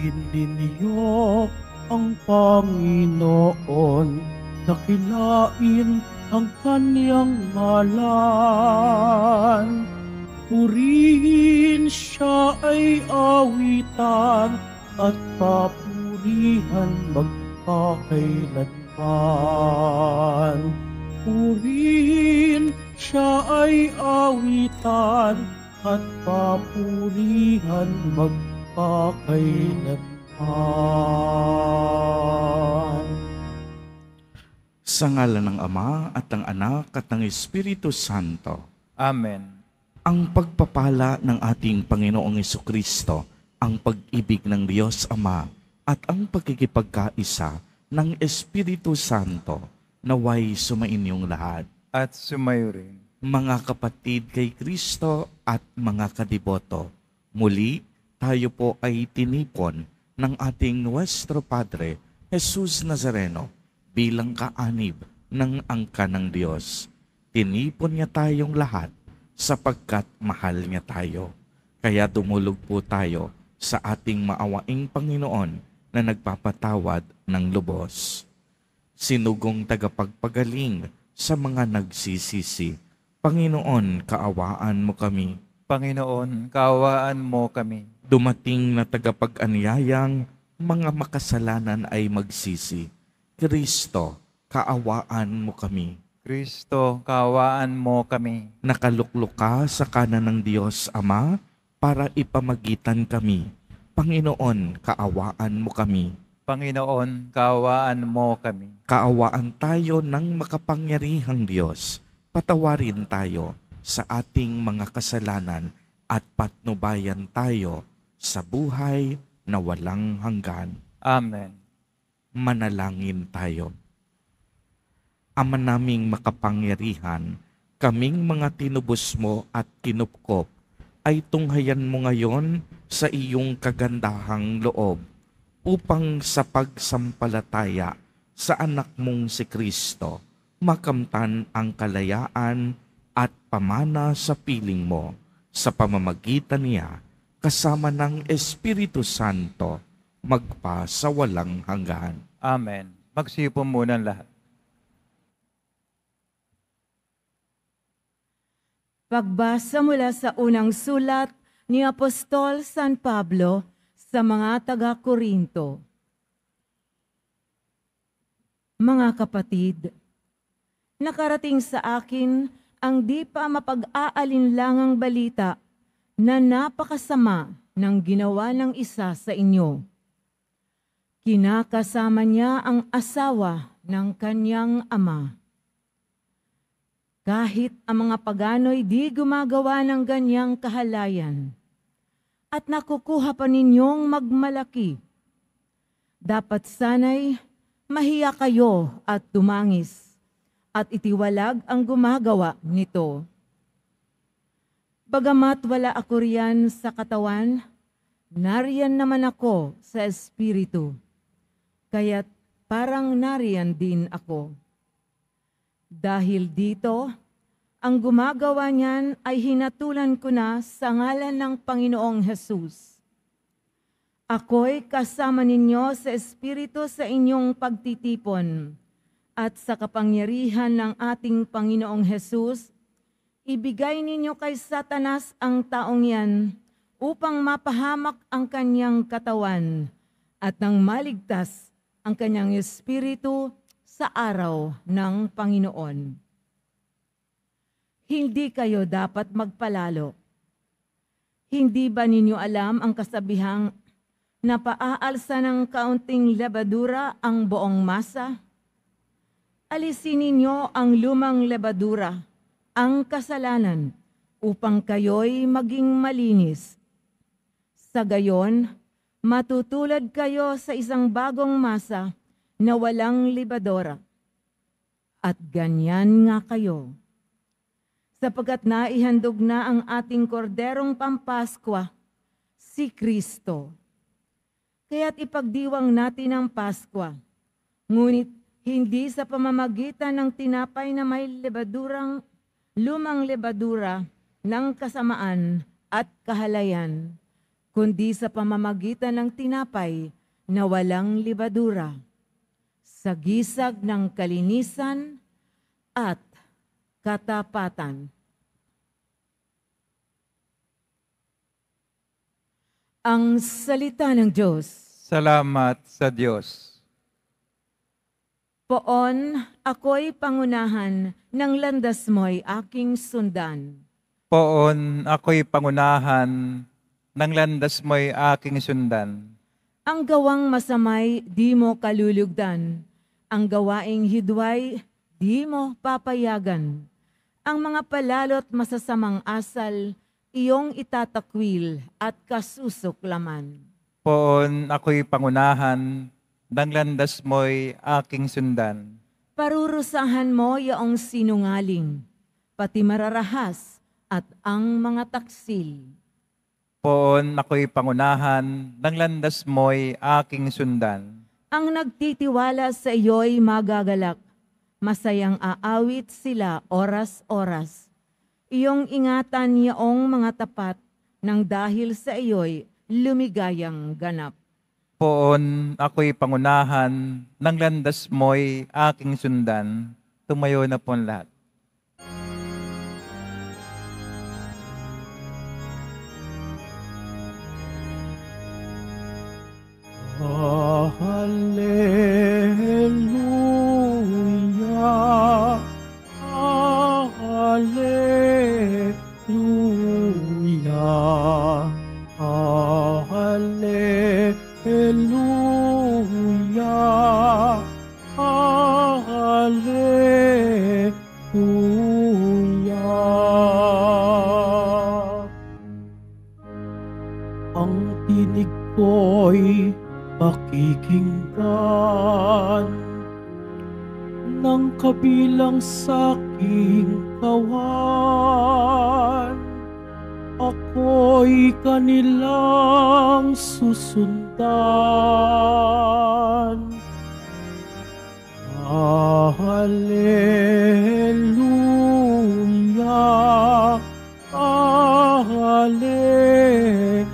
Sambahin ninyo ang Panginoon, dakilain ang kanyang ngalan. Purihin siya ay awitan at papurihan magpakailanman. Purihin siya ay awitan at papurihan magpakailanman pakailanman. Sa ngalan ng Ama at ng Anak at ng Espiritu Santo. Amen. Ang pagpapala ng ating Panginoong Kristo, ang pag-ibig ng Diyos Ama at ang pagkikipagkaisa ng Espiritu Santo naway sumainyong lahat. At sumayo rin. Mga kapatid kay Kristo at mga kadiboto, muli tayo po ay tinipon ng ating Nuestro Padre, Jesus Nazareno, bilang kaanib ng angka ng Diyos. Tinipon niya tayong lahat sapagkat mahal niya tayo. Kaya dumulog po tayo sa ating maawaing Panginoon na nagpapatawad ng lubos. Sinugong tagapagpagaling sa mga nagsisisi, Panginoon, kaawaan mo kami Panginoon, kawaan mo kami. Dumating na tagapag-anyayang, mga makasalanan ay magsisi. Kristo, kaawaan mo kami. Kristo, kaawaan mo kami. Nakaluklok ka sa kanan ng Diyos Ama para ipamagitan kami. Panginoon, kaawaan mo kami. Panginoon, kaawaan mo kami. Kaawaan tayo ng makapangyarihang Diyos. Patawarin tayo sa ating mga kasalanan at patnubayan tayo sa buhay na walang hanggan. Amen. Manalangin tayo. Ama naming makapangyarihan, kaming mga tinubos mo at kinupkop ay tunghayan mo ngayon sa iyong kagandahang loob upang sa pagsampalataya sa anak mong si Kristo makamtan ang kalayaan at pamana sa piling mo sa pamamagitan niya kasama ng Espiritu Santo magpa sa walang hanggan. Amen. Magsipon po muna lahat. Pagbasa mula sa unang sulat ni Apostol San Pablo sa mga taga-Korinto. Mga kapatid, nakarating sa akin ang di pa mapag-aalinlangang balita na napakasama ng ginawa ng isa sa inyo. Kinakasama niya ang asawa ng kanyang ama. Kahit ang mga pagano'y di gumagawa ng ganyang kahalayan at nakukuha pa ninyong magmalaki, dapat sana'y mahiya kayo at tumangis at itiwalag ang gumagawa nito. Bagamat wala ako riyan sa katawan, nariyan naman ako sa espiritu. Kaya't parang nariyan din ako. Dahil dito, ang gumagawa niyan ay hinatulan ko na sa ngalan ng Panginoong Hesus. Ako'y kasama ninyo sa Espiritu sa inyong pagtitipon at sa kapangyarihan ng ating Panginoong Hesus, ibigay ninyo kay Satanas ang taong yan upang mapahamak ang kanyang katawan at nang maligtas ang kanyang espiritu sa araw ng Panginoon. Hindi kayo dapat magpalalo. Hindi ba ninyo alam ang kasabihang napaaalsa ng kaunting lebadura ang buong masa? alisin ninyo ang lumang lebadura, ang kasalanan, upang kayo'y maging malinis. Sa gayon, matutulad kayo sa isang bagong masa na walang libadora. At ganyan nga kayo. Sapagat naihandog na ang ating korderong pampaskwa, si Kristo. Kaya't ipagdiwang natin ang Paskwa, ngunit hindi sa pamamagitan ng tinapay na may lebadurang lumang lebadura ng kasamaan at kahalayan, kundi sa pamamagitan ng tinapay na walang libadura, sa gisag ng kalinisan at katapatan. Ang salita ng Diyos. Salamat sa Diyos. Poon, ako'y pangunahan, ng landas mo'y aking sundan. Poon, ako'y pangunahan, ng landas mo'y aking sundan. Ang gawang masamay, di mo kalulugdan. Ang gawaing hidway, di mo papayagan. Ang mga palalot masasamang asal, iyong itatakwil at kasusuklaman. Poon ako'y pangunahan, nang landas mo'y aking sundan. Parurusahan mo yaong sinungaling, pati mararahas at ang mga taksil. Poon ako'y pangunahan, nang landas mo'y aking sundan. Ang nagtitiwala sa iyo'y magagalak, masayang aawit sila oras-oras. Iyong ingatan yaong mga tapat, nang dahil sa iyo'y lumigayang ganap. Poon ako'y pangunahan, ng landas mo'y aking sundan, tumayo na po lahat. Oh, hallelujah. pakikinggan ng kabilang sa saking kawan ako'y kanilang susundan Hallelujah Hallelujah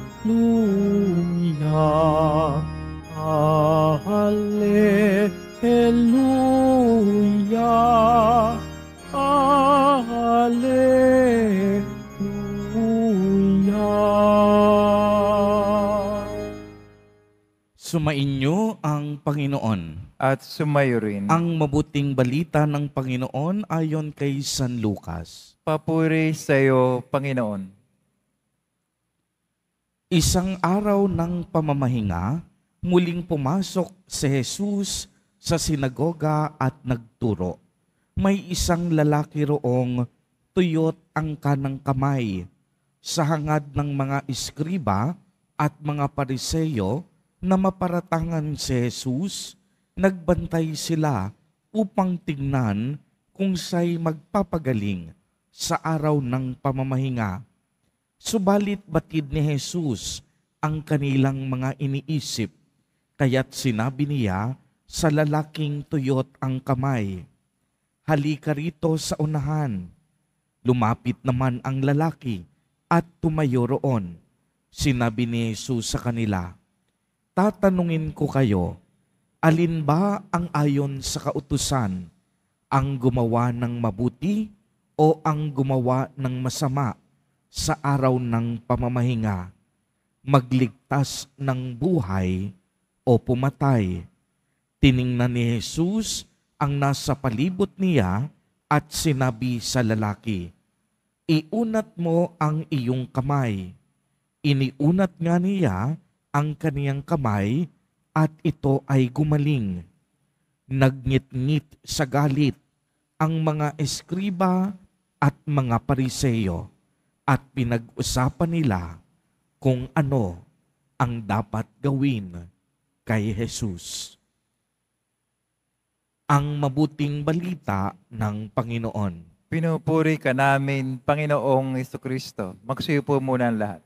Sumainyo ang Panginoon. At sumayo rin. Ang mabuting balita ng Panginoon ayon kay San Lucas. Papuri sa iyo, Panginoon. Isang araw ng pamamahinga, muling pumasok si Jesus sa sinagoga at nagturo. May isang lalaki roong tuyot ang kanang kamay. Sa hangad ng mga iskriba at mga pariseyo, na maparatangan si Jesus, nagbantay sila upang tingnan kung siya'y magpapagaling sa araw ng pamamahinga. Subalit batid ni Jesus ang kanilang mga iniisip, kaya't sinabi niya sa lalaking tuyot ang kamay, Halika rito sa unahan. Lumapit naman ang lalaki at tumayo roon. Sinabi ni Jesus sa kanila, tatanungin ko kayo, alin ba ang ayon sa kautusan? Ang gumawa ng mabuti o ang gumawa ng masama sa araw ng pamamahinga? Magligtas ng buhay o pumatay? Tiningnan ni Jesus ang nasa palibot niya at sinabi sa lalaki, Iunat mo ang iyong kamay. Iniunat nga niya ang kaniyang kamay at ito ay gumaling. Nagngit-ngit sa galit ang mga eskriba at mga pariseyo at pinag-usapan nila kung ano ang dapat gawin kay Jesus. Ang mabuting balita ng Panginoon. Pinupuri ka namin, Panginoong Kristo. Magsuyo po muna ang lahat.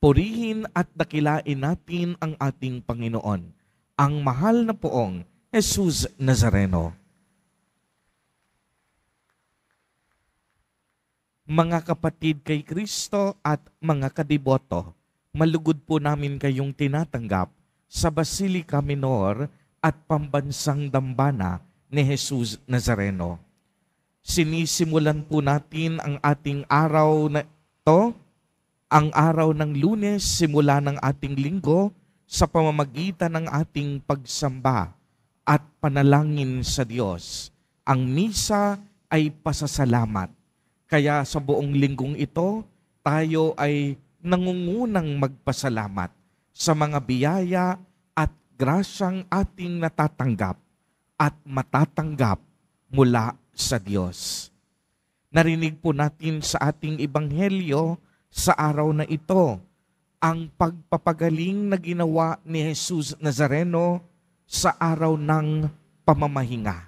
purihin at dakilain natin ang ating Panginoon, ang mahal na poong Jesus Nazareno. Mga kapatid kay Kristo at mga kadiboto, malugod po namin kayong tinatanggap sa Basilica Minor at Pambansang Dambana ni Jesus Nazareno. Sinisimulan po natin ang ating araw na ito ang araw ng lunes simula ng ating linggo sa pamamagitan ng ating pagsamba at panalangin sa Diyos. Ang misa ay pasasalamat. Kaya sa buong linggong ito, tayo ay nangungunang magpasalamat sa mga biyaya at grasyang ating natatanggap at matatanggap mula sa Diyos. Narinig po natin sa ating ebanghelyo sa araw na ito ang pagpapagaling na ginawa ni Jesus Nazareno sa araw ng pamamahinga.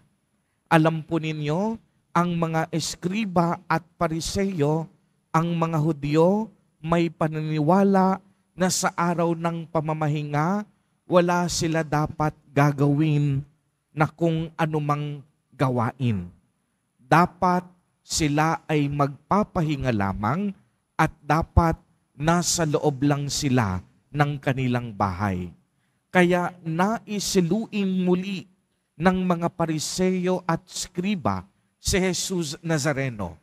Alam po ninyo, ang mga eskriba at pariseyo, ang mga Hudyo, may paniniwala na sa araw ng pamamahinga, wala sila dapat gagawin na kung anumang gawain. Dapat sila ay magpapahinga lamang at dapat nasa loob lang sila ng kanilang bahay. Kaya naisiluin muli ng mga pariseyo at skriba si Jesus Nazareno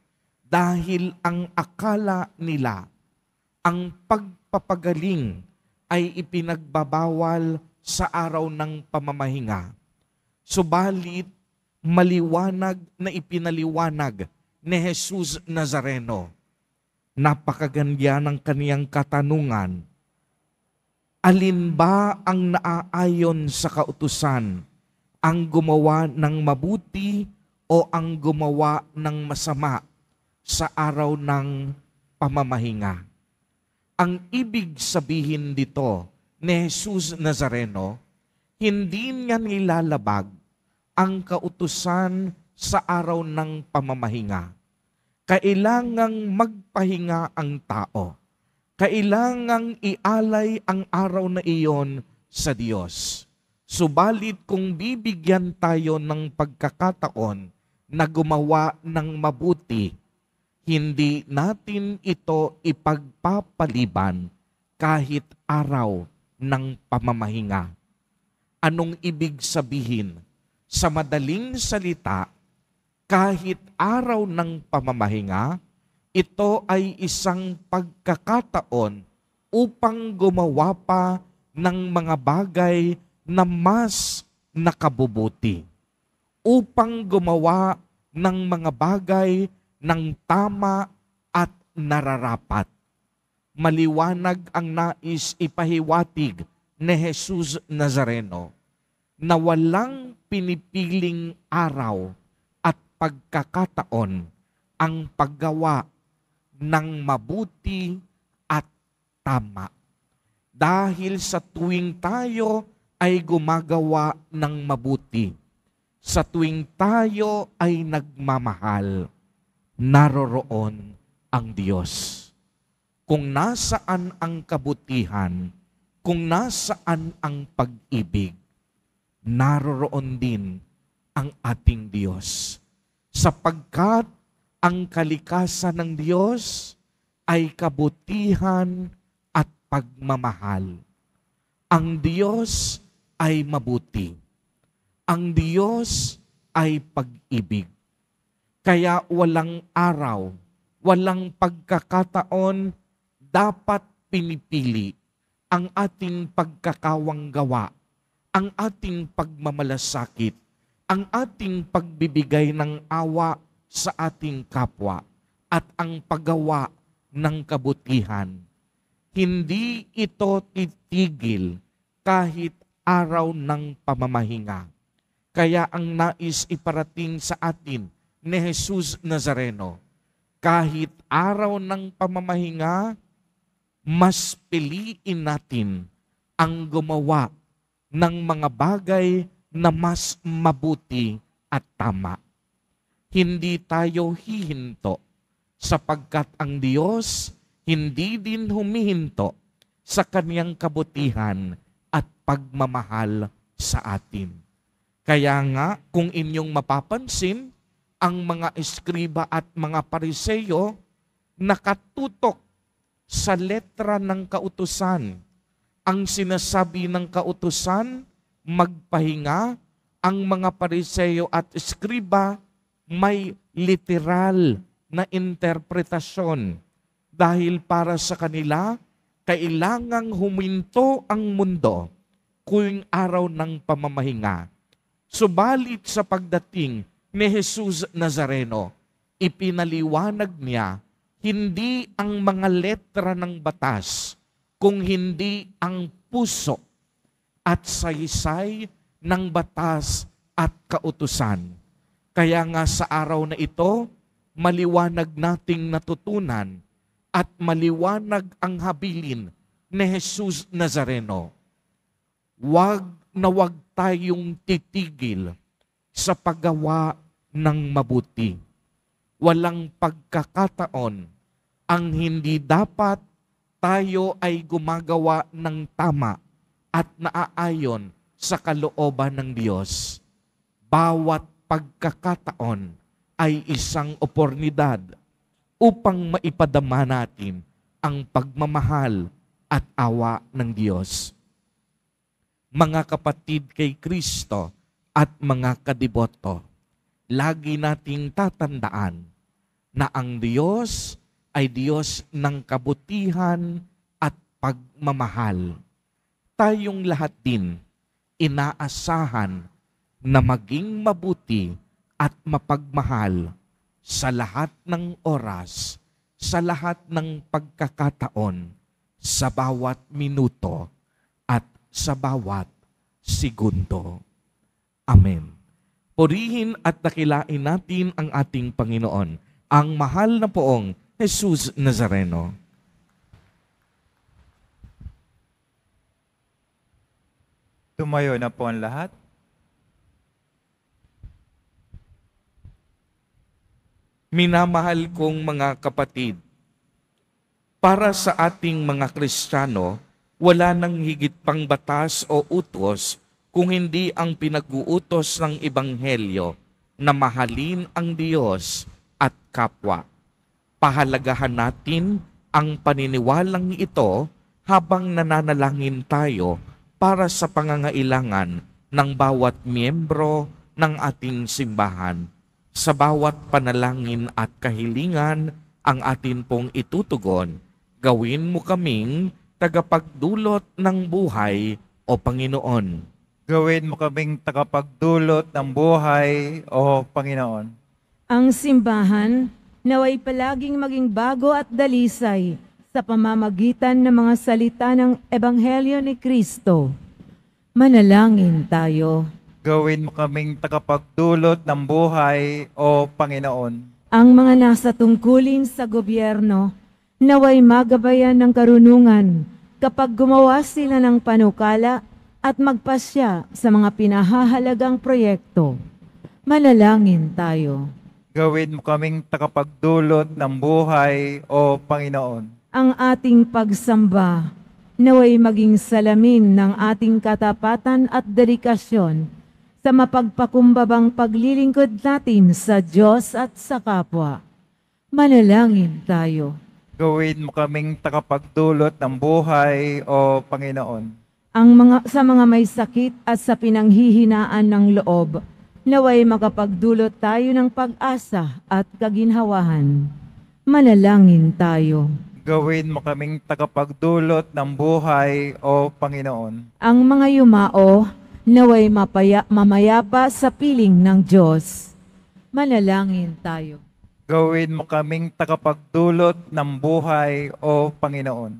dahil ang akala nila ang pagpapagaling ay ipinagbabawal sa araw ng pamamahinga. Subalit, maliwanag na ipinaliwanag ni Jesus Nazareno Napakaganda ng kaniyang katanungan. Alin ba ang naaayon sa kautusan? Ang gumawa ng mabuti o ang gumawa ng masama sa araw ng pamamahinga? Ang ibig sabihin dito ni Jesus Nazareno, hindi niya nilalabag ang kautusan sa araw ng pamamahinga Kailangang magpahinga ang tao. Kailangang ialay ang araw na iyon sa Diyos. Subalit kung bibigyan tayo ng pagkakataon na gumawa ng mabuti, hindi natin ito ipagpapaliban kahit araw ng pamamahinga. Anong ibig sabihin? Sa madaling salita, kahit araw ng pamamahinga, ito ay isang pagkakataon upang gumawa pa ng mga bagay na mas nakabubuti. Upang gumawa ng mga bagay ng tama at nararapat. Maliwanag ang nais ipahiwatig ni Jesus Nazareno na walang pinipiling araw pagkakataon ang paggawa ng mabuti at tama. Dahil sa tuwing tayo ay gumagawa ng mabuti, sa tuwing tayo ay nagmamahal, naroroon ang Diyos. Kung nasaan ang kabutihan, kung nasaan ang pag-ibig, naroroon din ang ating Diyos sapagkat ang kalikasan ng Diyos ay kabutihan at pagmamahal. Ang Diyos ay mabuti. Ang Diyos ay pag-ibig. Kaya walang araw, walang pagkakataon dapat pinipili ang ating pagkakawang gawa, ang ating pagmamalasakit ang ating pagbibigay ng awa sa ating kapwa at ang paggawa ng kabutihan. Hindi ito titigil kahit araw ng pamamahinga. Kaya ang nais iparating sa atin ni Jesus Nazareno, kahit araw ng pamamahinga, mas piliin natin ang gumawa ng mga bagay na mas mabuti at tama. Hindi tayo hihinto sapagkat ang Diyos hindi din humihinto sa kaniyang kabutihan at pagmamahal sa atin. Kaya nga, kung inyong mapapansin, ang mga eskriba at mga pariseyo nakatutok sa letra ng kautusan. Ang sinasabi ng kautusan magpahinga, ang mga pariseyo at eskriba may literal na interpretasyon dahil para sa kanila, kailangang huminto ang mundo kung araw ng pamamahinga. Subalit sa pagdating ni Jesus Nazareno, ipinaliwanag niya hindi ang mga letra ng batas, kung hindi ang puso at saysay ng batas at kautusan. Kaya nga sa araw na ito, maliwanag nating natutunan at maliwanag ang habilin ni Jesus Nazareno. Huwag na wag tayong titigil sa paggawa ng mabuti. Walang pagkakataon ang hindi dapat tayo ay gumagawa ng tama at naaayon sa kalooban ng Diyos. Bawat pagkakataon ay isang oportunidad upang maipadama natin ang pagmamahal at awa ng Diyos. Mga kapatid kay Kristo at mga kadiboto, lagi nating tatandaan na ang Diyos ay Diyos ng kabutihan at pagmamahal tayong lahat din inaasahan na maging mabuti at mapagmahal sa lahat ng oras, sa lahat ng pagkakataon, sa bawat minuto at sa bawat segundo. Amen. Purihin at dakilain natin ang ating Panginoon, ang mahal na poong Jesus Nazareno. Tumayo na po ang lahat. Minamahal kong mga kapatid, para sa ating mga Kristiyano, wala nang higit pang batas o utos kung hindi ang pinag-uutos ng Ebanghelyo na mahalin ang Diyos at kapwa. Pahalagahan natin ang paniniwalang ito habang nananalangin tayo para sa pangangailangan ng bawat miyembro ng ating simbahan. Sa bawat panalangin at kahilingan ang atin pong itutugon, gawin mo kaming tagapagdulot ng buhay o Panginoon. Gawin mo kaming tagapagdulot ng buhay o Panginoon. Ang simbahan naway palaging maging bago at dalisay sa pamamagitan ng mga salita ng Ebanghelyo ni Kristo. Manalangin tayo. Gawin mo kaming tagapagdulot ng buhay o Panginoon. Ang mga nasa tungkulin sa gobyerno, naway magabayan ng karunungan kapag gumawa sila ng panukala at magpasya sa mga pinahahalagang proyekto. Manalangin tayo. Gawin mo kaming tagapagdulot ng buhay o Panginoon ang ating pagsamba naway maging salamin ng ating katapatan at dedikasyon sa mapagpakumbabang paglilingkod natin sa Diyos at sa kapwa. Manalangin tayo. Gawin mo kaming takapagdulot ng buhay o Panginoon. Ang mga, sa mga may sakit at sa pinanghihinaan ng loob, naway makapagdulot tayo ng pag-asa at kaginhawahan. Manalangin tayo gawin mo kaming tagapagdulot ng buhay, O Panginoon. Ang mga yumao naway mapaya, mamayapa sa piling ng Diyos. Manalangin tayo. Gawin mo kaming tagapagdulot ng buhay, O Panginoon.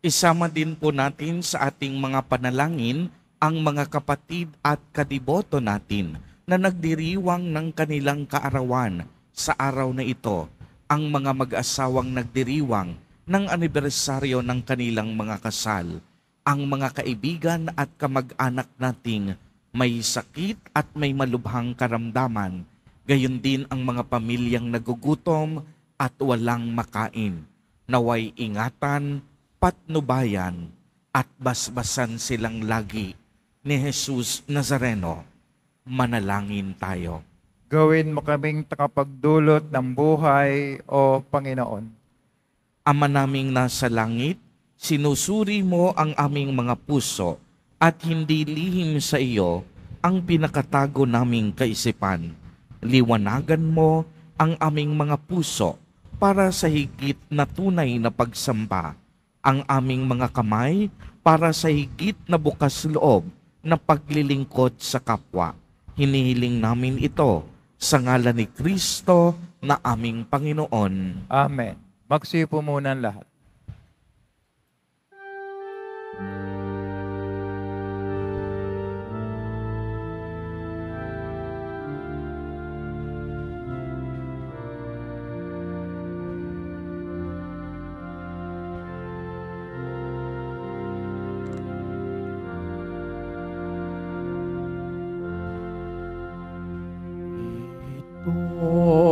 Isama din po natin sa ating mga panalangin ang mga kapatid at kadiboto natin na nagdiriwang ng kanilang kaarawan sa araw na ito, ang mga mag-asawang nagdiriwang ng anibersaryo ng kanilang mga kasal, ang mga kaibigan at kamag-anak nating may sakit at may malubhang karamdaman, gayon din ang mga pamilyang nagugutom at walang makain. Naway ingatan, patnubayan, at basbasan silang lagi ni Jesus Nazareno. Manalangin tayo. Gawin mo kaming takapagdulot ng buhay o Panginoon. Ama naming nasa langit, sinusuri mo ang aming mga puso at hindi lihim sa iyo ang pinakatago naming kaisipan. Liwanagan mo ang aming mga puso para sa higit na tunay na pagsamba, ang aming mga kamay para sa higit na bukas loob na paglilingkod sa kapwa. Hinihiling namin ito sa ngalan ni Kristo na aming Panginoon. Amen. Magsuyo muna ang lahat. Oh.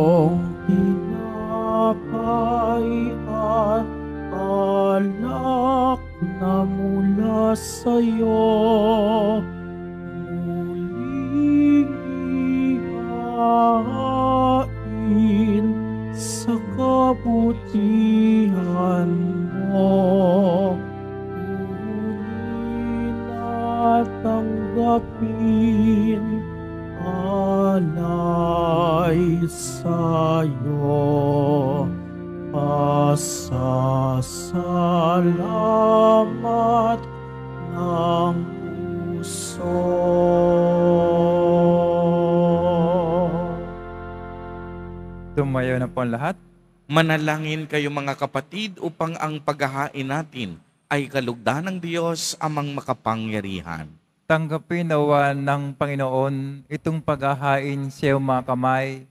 Manalangin kayo mga kapatid upang ang paghahain natin ay kalugdan ng Diyos amang makapangyarihan. Tanggapin nawa ng Panginoon itong paghahain sa iyong mga kamay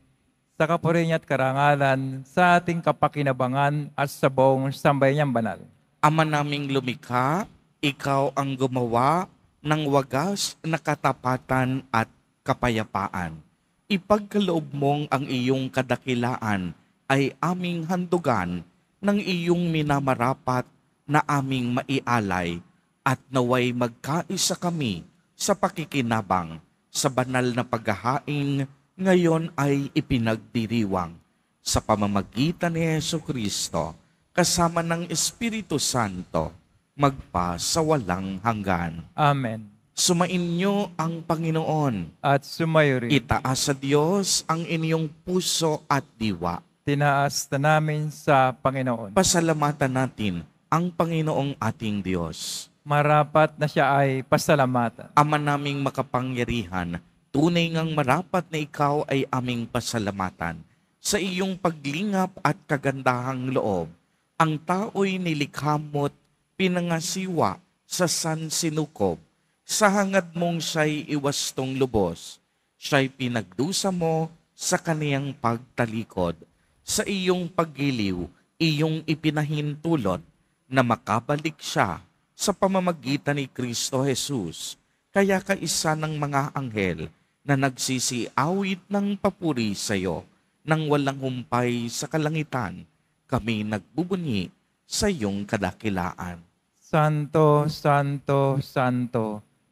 sa kapurihan at karangalan sa ating kapakinabangan at sa buong sambay niyang banal. Ama naming lumikha, ikaw ang gumawa ng wagas na katapatan at kapayapaan. Ipagkaloob mong ang iyong kadakilaan ay aming handugan ng iyong minamarapat na aming maialay at naway magkaisa kami sa pakikinabang sa banal na paghahain ngayon ay ipinagdiriwang sa pamamagitan ni Yesu Kristo kasama ng Espiritu Santo magpa sa walang hanggan. Amen. Sumainyo ang Panginoon. At sumayo rin. Itaas sa Diyos ang inyong puso at diwa tinaas na namin sa Panginoon. Pasalamatan natin ang Panginoong ating Diyos. Marapat na siya ay pasalamatan. Ama naming makapangyarihan, tunay ngang marapat na ikaw ay aming pasalamatan. Sa iyong paglingap at kagandahang loob, ang tao'y nilikhamot, pinangasiwa sa san sinukob. Sa hangad mong siya'y iwastong lubos, siya'y pinagdusa mo sa kaniyang pagtalikod sa iyong paggiliw, iyong ipinahintulot na makabalik siya sa pamamagitan ni Kristo Jesus. Kaya ka isa ng mga anghel na nagsisiawit ng papuri sa iyo nang walang humpay sa kalangitan. Kami nagbubunyi sa iyong kadakilaan. Santo, Santo, Santo,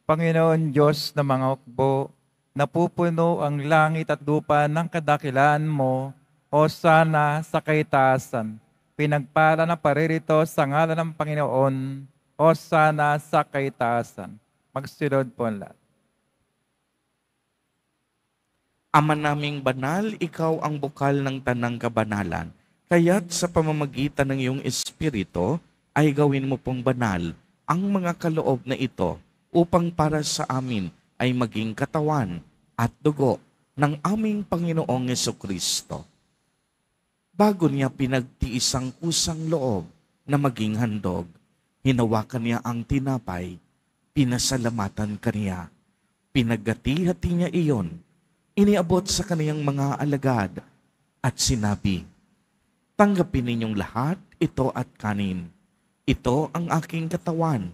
Panginoon Diyos na mga ukbo, napupuno ang langit at lupa ng kadakilaan mo o sana sa kaitaasan, pinagpala na paririto sa ngalan ng Panginoon, o sana sa kaitaasan. Magsunod po ang lahat. Ama naming banal, ikaw ang bukal ng tanang kabanalan. Kaya't sa pamamagitan ng iyong espirito, ay gawin mo pong banal ang mga kaloob na ito upang para sa amin ay maging katawan at dugo ng aming Panginoong Yeso Kristo. Bago niya pinagtiis ang kusang loob na maging handog, hinawakan niya ang tinapay, pinasalamatan kaniya, pinagati niya iyon, iniabot sa kaniyang mga alagad at sinabi, Tanggapin ninyong lahat ito at kanin. Ito ang aking katawan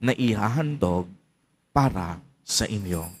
na ihahandog para sa inyo.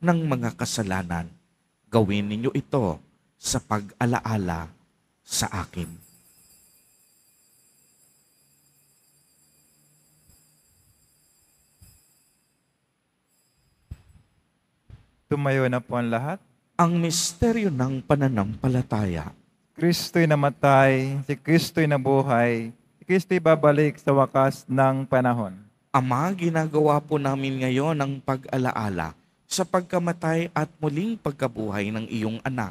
ng mga kasalanan. Gawin ninyo ito sa pag-alaala sa akin. Tumayo na po ang lahat. Ang misteryo ng pananampalataya. Kristo'y namatay, si Kristo'y nabuhay, si Kristo'y babalik sa wakas ng panahon. Ama, ginagawa po namin ngayon ang pag-alaala sa pagkamatay at muling pagkabuhay ng iyong anak.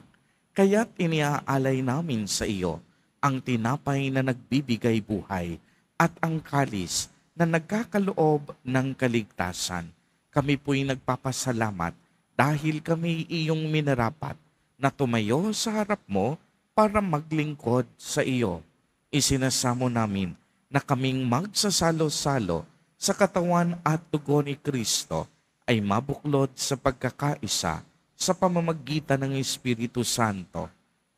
Kaya't iniaalay namin sa iyo ang tinapay na nagbibigay buhay at ang kalis na nagkakaloob ng kaligtasan. Kami po'y nagpapasalamat dahil kami iyong minarapat na tumayo sa harap mo para maglingkod sa iyo. Isinasamo namin na kaming magsasalo-salo sa katawan at dugo ni Kristo ay mabuklod sa pagkakaisa sa pamamagitan ng Espiritu Santo.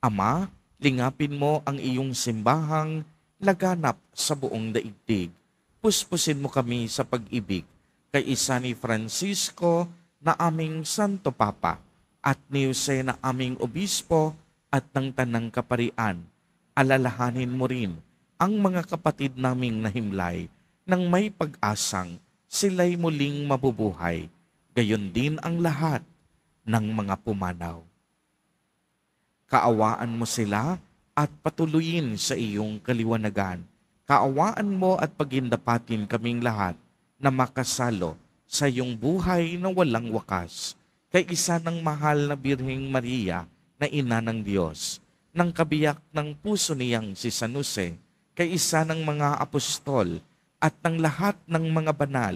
Ama, lingapin mo ang iyong simbahang laganap sa buong daigdig. Puspusin mo kami sa pag-ibig kay isa ni Francisco na aming Santo Papa at ni Jose na aming Obispo at ng Tanang Kaparian. Alalahanin mo rin ang mga kapatid naming nahimlay nang may pag-asang sila'y muling mabubuhay gayon din ang lahat ng mga pumanaw. Kaawaan mo sila at patuloyin sa iyong kaliwanagan. Kaawaan mo at pagindapatin kaming lahat na makasalo sa iyong buhay na walang wakas kay isa ng mahal na Birheng Maria na ina ng Diyos, ng kabiyak ng puso niyang si San Jose, kay isa ng mga apostol at ng lahat ng mga banal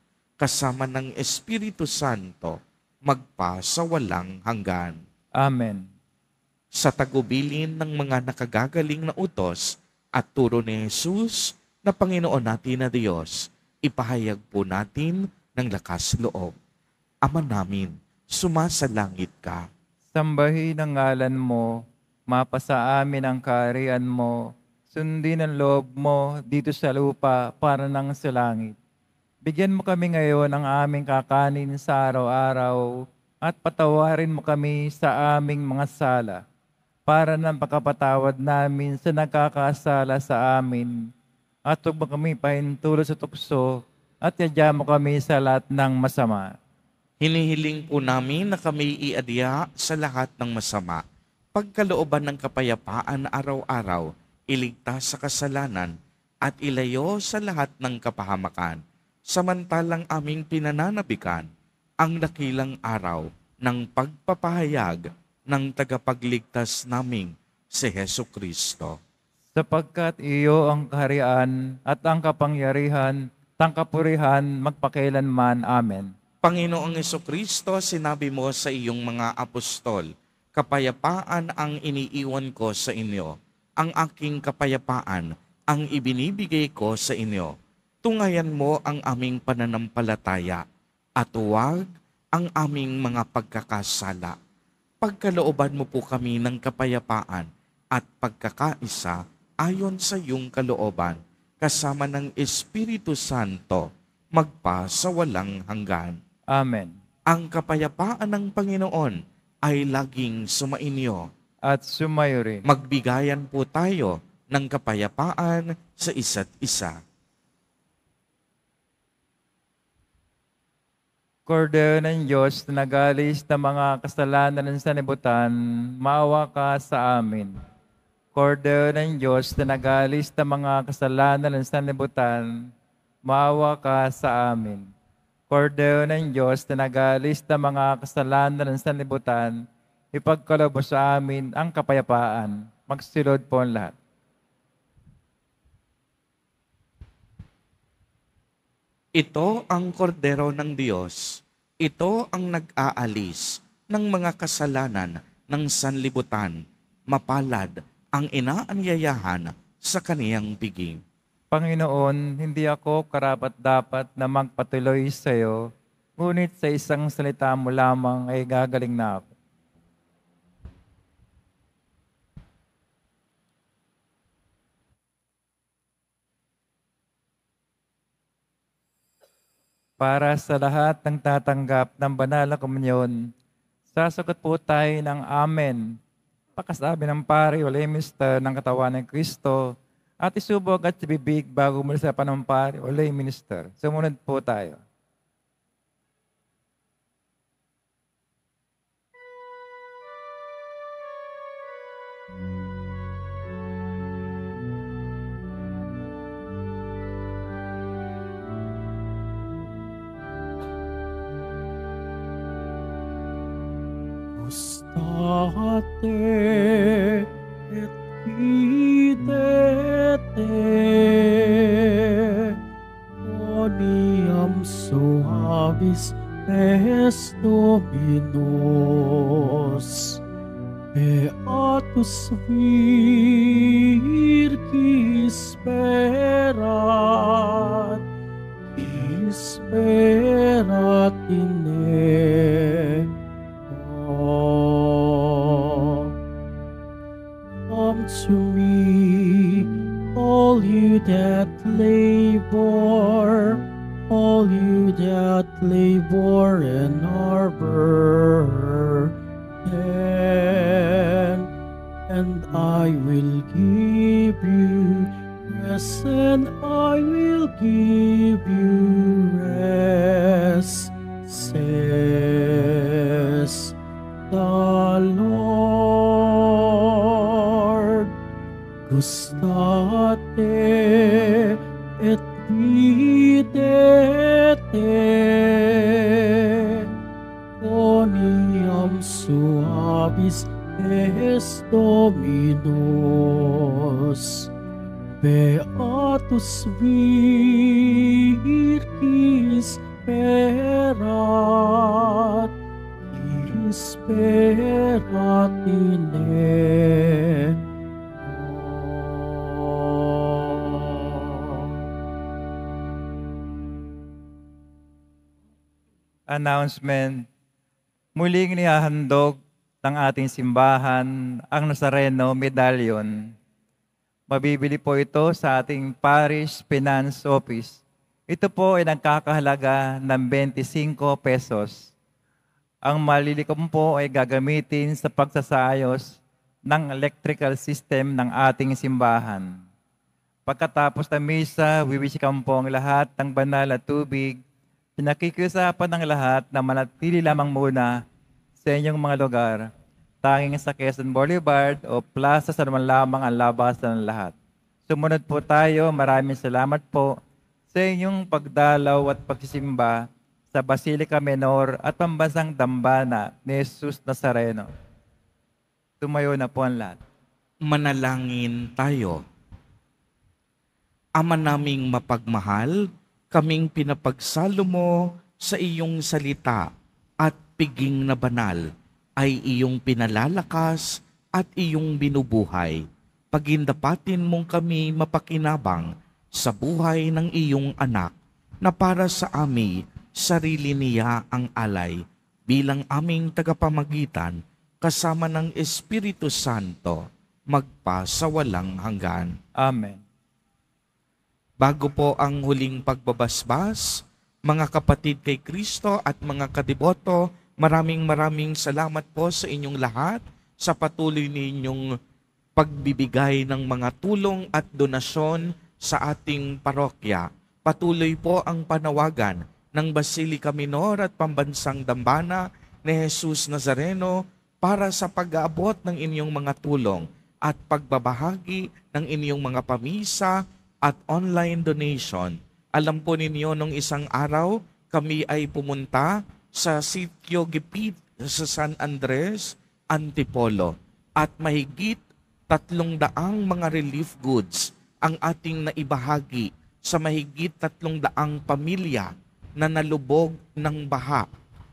kasama ng Espiritu Santo magpa sa walang hanggan. Amen. Sa tagubilin ng mga nakagagaling na utos at turo ni Jesus na Panginoon natin na Diyos, ipahayag po natin ng lakas loob. Ama namin, sumasalangit ka. Sambahin ang ngalan mo, mapasa amin ang kaharian mo, sundin ang loob mo dito sa lupa para nang sa langit. Bigyan mo kami ngayon ng aming kakanin sa araw-araw at patawarin mo kami sa aming mga sala para ng pagkapatawad namin sa nagkakasala sa amin at huwag mo kami pahintulo sa tukso at yadya mo kami sa lahat ng masama. Hinihiling po namin na kami iadya sa lahat ng masama. Pagkalooban ng kapayapaan araw-araw, iligtas sa kasalanan at ilayo sa lahat ng kapahamakan samantalang aming pinananabikan ang nakilang araw ng pagpapahayag ng tagapagligtas naming si Heso Kristo. Sapagkat iyo ang kaharian at ang kapangyarihan, tangkapurihan magpakailanman. Amen. Panginoong Heso Kristo, sinabi mo sa iyong mga apostol, kapayapaan ang iniiwan ko sa inyo, ang aking kapayapaan ang ibinibigay ko sa inyo tungayan mo ang aming pananampalataya at huwag ang aming mga pagkakasala. Pagkalooban mo po kami ng kapayapaan at pagkakaisa ayon sa iyong kalooban kasama ng Espiritu Santo magpa sa walang hanggan. Amen. Ang kapayapaan ng Panginoon ay laging sumainyo. At sumayo rin. Magbigayan po tayo ng kapayapaan sa isa't isa. Kordero ng Diyos na nagalis ng mga kasalanan ng sanibutan, maawa ka sa amin. Kordero ng Diyos na nagalis ng mga kasalanan ng sanibutan, maawa ka sa amin. Kordero ng Diyos na nagalis ng mga kasalanan ng sanibutan, ipagkalabo sa amin ang kapayapaan. Magsilod po ang lahat. Ito ang kordero ng Diyos. Ito ang nag-aalis ng mga kasalanan ng sanlibutan. Mapalad ang inaanyayahan sa kaniyang piging. Panginoon, hindi ako karapat-dapat na magpatuloy sa iyo, ngunit sa isang salita mo lamang ay gagaling na ako. para sa lahat ng tatanggap ng banal na komunyon. Sasagot po tayo ng Amen. Pakasabi ng pari o minister ng katawan ng Kristo at isubog at bibig bago mula sa panumpari o minister. Sumunod po tayo. te et ite te oniam suavis est Dominus beatus vi Gustate et videte Oniam suavis est Dominus Beatus vi announcement, muling nihahandog ng ating simbahan ang Nazareno Medallion. Mabibili po ito sa ating Parish Finance Office. Ito po ay nagkakahalaga ng 25 pesos. Ang malilikom po ay gagamitin sa pagsasayos ng electrical system ng ating simbahan. Pagkatapos ng misa, wiwisikan po ang lahat ng banal at tubig Pinakikiusapan ng lahat na manatili lamang muna sa inyong mga lugar, tanging sa Quezon Boulevard o Plaza sa naman lamang ang labasan ng lahat. Sumunod po tayo. Maraming salamat po sa inyong pagdalaw at pagsisimba sa Basilica Menor at Pambansang Dambana ni Jesus Nazareno. Tumayo na po ang lahat. Manalangin tayo. Ama naming mapagmahal, kaming pinapagsalo mo sa iyong salita at piging na banal ay iyong pinalalakas at iyong binubuhay. Pagindapatin mong kami mapakinabang sa buhay ng iyong anak na para sa amin sarili niya ang alay bilang aming tagapamagitan kasama ng Espiritu Santo magpa sa walang hanggan. Amen. Bago po ang huling pagbabasbas, mga kapatid kay Kristo at mga kadiboto, maraming maraming salamat po sa inyong lahat sa patuloy ninyong pagbibigay ng mga tulong at donasyon sa ating parokya. Patuloy po ang panawagan ng Basilica Minor at Pambansang Dambana ni Jesus Nazareno para sa pag-aabot ng inyong mga tulong at pagbabahagi ng inyong mga pamisa at online donation. Alam po ninyo, nung isang araw, kami ay pumunta sa sitio Gipit sa San Andres, Antipolo. At mahigit tatlong daang mga relief goods ang ating naibahagi sa mahigit tatlong daang pamilya na nalubog ng baha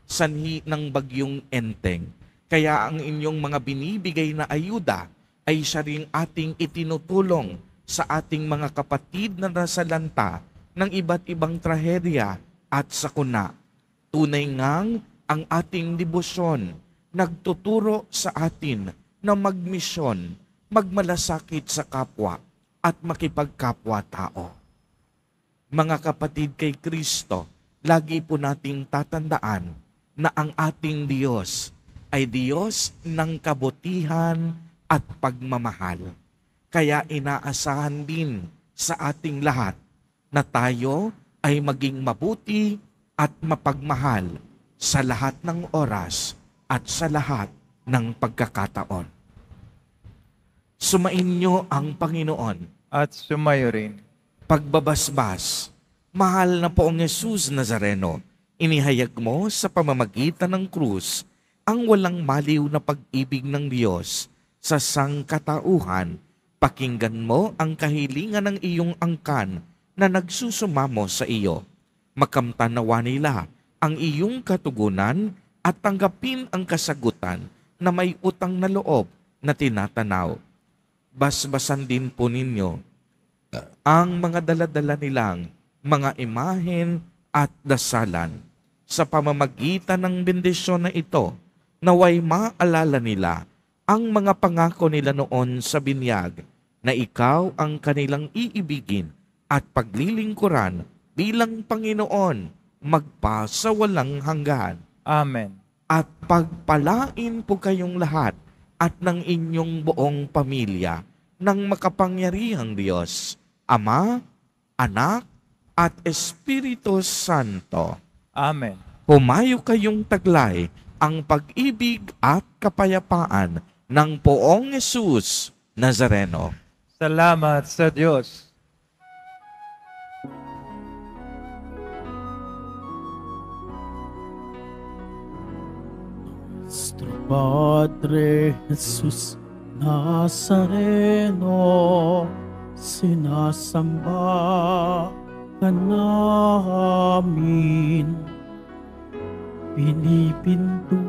sanhi ng bagyong enteng. Kaya ang inyong mga binibigay na ayuda ay siya ring ating itinutulong sa ating mga kapatid na nasa lanta ng iba't ibang trahedya at sakuna. Tunay ngang ang ating debosyon nagtuturo sa atin na magmisyon, magmalasakit sa kapwa at makipagkapwa-tao. Mga kapatid kay Kristo, lagi po nating tatandaan na ang ating Diyos ay Diyos ng kabutihan at pagmamahal. Kaya inaasahan din sa ating lahat na tayo ay maging mabuti at mapagmahal sa lahat ng oras at sa lahat ng pagkakataon. Sumain niyo ang Panginoon. At sumayo rin. Pagbabasbas, mahal na poong Yesus Nazareno, inihayag mo sa pamamagitan ng krus ang walang maliw na pag-ibig ng Diyos sa sangkatauhan Pakinggan mo ang kahilingan ng iyong angkan na nagsusumamo sa iyo. Makamtanawa nila ang iyong katugunan at tanggapin ang kasagutan na may utang na loob na tinatanaw. Basbasan din po ninyo ang mga daladala nilang mga imahen at dasalan sa pamamagitan ng bendisyon na ito naway maalala nila ang mga pangako nila noon sa binyag na ikaw ang kanilang iibigin at paglilingkuran bilang Panginoon magpa sa walang hanggan. Amen. At pagpalain po kayong lahat at ng inyong buong pamilya ng makapangyarihang Diyos, Ama, Anak, at Espiritu Santo. Amen. Humayo kayong taglay ang pag-ibig at kapayapaan ng poong Jesus Nazareno. Salamat sa Diyos. Nuestro Padre Jesus Nazareno, sinasamba ka namin, pinipinto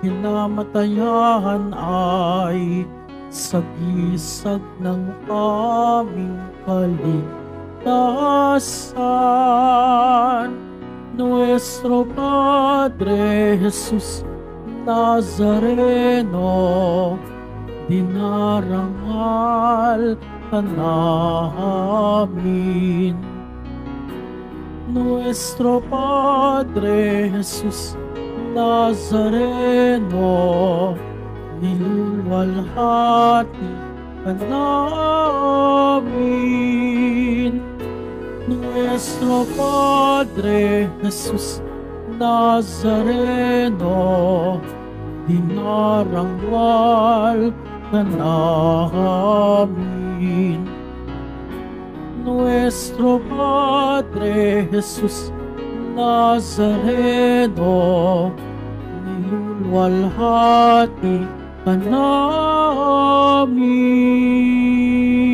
hinamatayan ay sagisag ng aming kaligtasan. Nuestro Padre Jesus Nazareno, dinarangal ka namin. Nuestro Padre Jesus Nazareno Nilwalhati ka namin Nuestro Padre Jesus Nazareno Dinarangal ka namin Nuestro Padre Jesus Nazareno Nazareno, ngayong walhati ka namin.